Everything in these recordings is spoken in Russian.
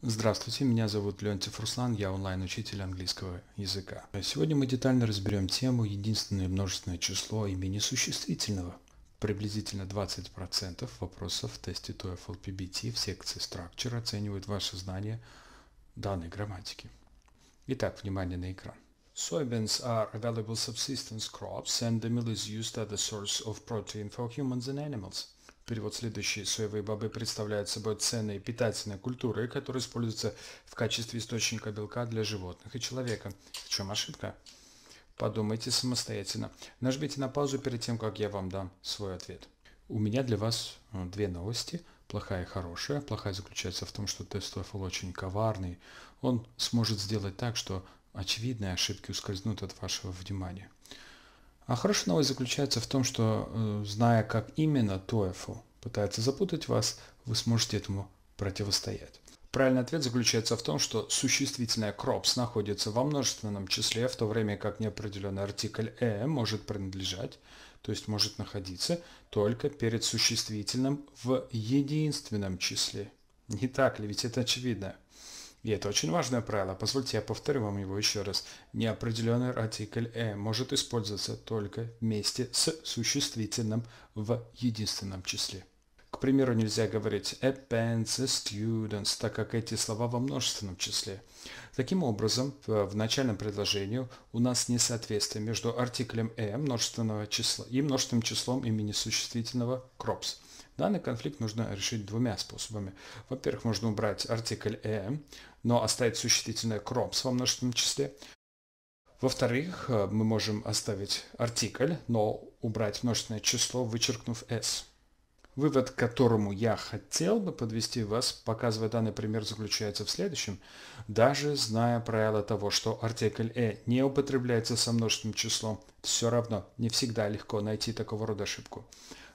Здравствуйте, меня зовут Леонтьев Руслан, я онлайн-учитель английского языка. Сегодня мы детально разберем тему единственное множественное число имени существительного. Приблизительно 20% вопросов в тесте TOEFL PBT в секции Structure оценивают ваше знание данной грамматики. Итак, внимание на экран. Soybeans are valuable subsistence crops and the meal is used as a source of protein for humans and animals. Перевод следующий. Соевые бобы представляют собой ценные питательные культуры, которые используются в качестве источника белка для животных и человека. В чем ошибка? Подумайте самостоятельно. Нажмите на паузу перед тем, как я вам дам свой ответ. У меня для вас э, две новости, плохая и хорошая. Плохая заключается в том, что тест TOEFL очень коварный. Он сможет сделать так, что очевидные ошибки ускользнут от вашего внимания. А хорошая новость заключается в том, что э, зная, как именно TOEFL пытается запутать вас, вы сможете этому противостоять. Правильный ответ заключается в том, что существительное crops находится во множественном числе, в то время как неопределенный артикль «э» может принадлежать, то есть может находиться только перед существительным в единственном числе. Не так ли? Ведь это очевидно. И это очень важное правило. Позвольте, я повторю вам его еще раз. Неопределенный артикль «э» может использоваться только вместе с существительным в единственном числе. К примеру, нельзя говорить «a pants», «a students», так как эти слова во множественном числе. Таким образом, э, в начальном предложении у нас несоответствие между артиклем «э» множественного числа и множественным числом имени существительного «crops». Данный конфликт нужно решить двумя способами. Во-первых, можно убрать артикль «э», но оставить существительное «кромс» во множественном числе. Во-вторых, э, мы можем оставить артикль, но убрать множественное число, вычеркнув «s». Вывод, к которому я хотел бы подвести вас, показывая данный пример, заключается в следующем. Даже зная правило того, что артикль «э» не употребляется со множественным числом, все равно не всегда легко найти такого рода ошибку.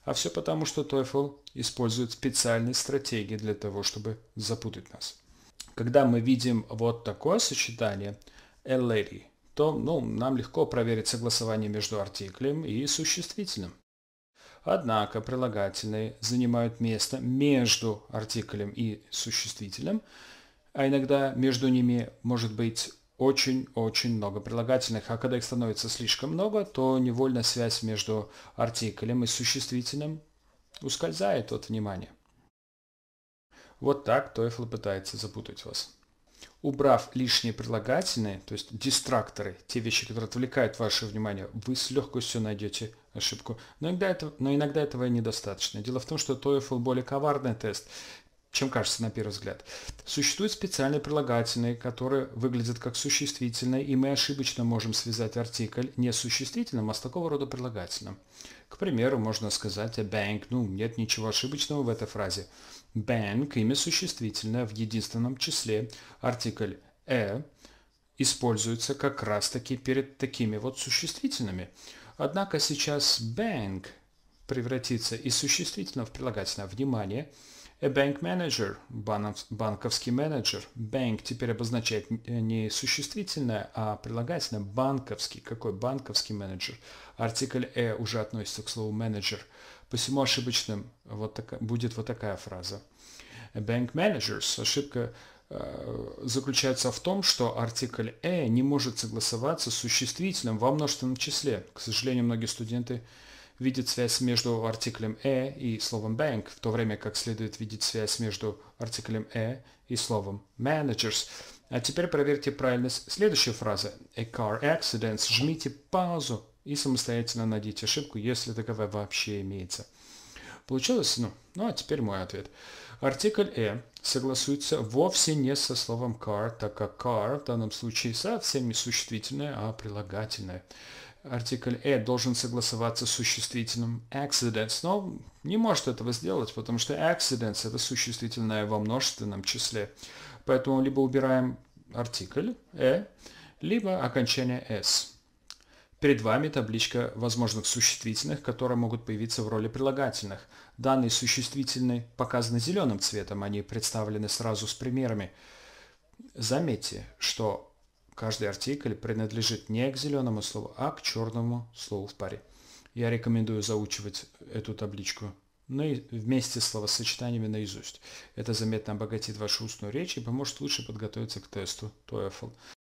А все потому, что TOEFL использует специальные стратегии для того, чтобы запутать нас. Когда мы видим вот такое сочетание «a lady», то ну, нам легко проверить согласование между артиклем и существительным. Однако прилагательные занимают место между артиклем и существительным, а иногда между ними может быть очень-очень много прилагательных, а когда их становится слишком много, то невольно связь между артиклем и существительным ускользает от внимания. Вот так TOEFL пытается запутать вас. Убрав лишние прилагательные, то есть дистракторы, те вещи, которые отвлекают ваше внимание, вы с легкостью найдете ошибку. Но иногда, это, но иногда этого недостаточно. Дело в том, что TOEFL более коварный тест чем кажется на первый взгляд. Существуют специальные прилагательные, которые выглядят как существительные, и мы ошибочно можем связать артикль не с существительным, а с такого рода прилагательным. К примеру, можно сказать «a bank». Ну, нет ничего ошибочного в этой фразе. «Bank» – имя существительное в единственном числе. Артикль «a» «э» используется как раз-таки перед такими вот существительными. Однако сейчас «bank» превратится из существительного в прилагательное. Внимание! – A bank manager, банковский менеджер, bank теперь обозначает не существительное, а прилагательное банковский. Какой банковский менеджер? Артикль «э» уже относится к слову менеджер. Посему ошибочным вот так, будет вот такая фраза. A bank managers. Ошибка э, заключается в том, что артикль «э» не может согласоваться с существительным во множественном числе. К сожалению, многие студенты видит связь между артиклем «э» и словом «bank», в то время как следует видеть связь между артиклем «э» и словом «managers». А теперь проверьте правильность следующей фразы «a car accident». Жмите паузу и самостоятельно найдите ошибку, если таковая вообще имеется. Получилось? Ну, ну а теперь мой ответ. Артикль «э» согласуется вовсе не со словом «car», так как «car» в данном случае совсем не существительное, а прилагательное артикль at «Э» должен согласоваться с существительным accidents, но не может этого сделать, потому что accidents – это существительное во множественном числе. Поэтому либо убираем артикль e, либо окончание s. Перед вами табличка возможных существительных, которые могут появиться в роли прилагательных. Данные существительные показаны зеленым цветом, они представлены сразу с примерами. Заметьте, что Каждый артикль принадлежит не к зеленому слову, а к черному слову в паре. Я рекомендую заучивать эту табличку ну и вместе с словосочетаниями наизусть. Это заметно обогатит вашу устную речь и поможет лучше подготовиться к тесту TOEFL.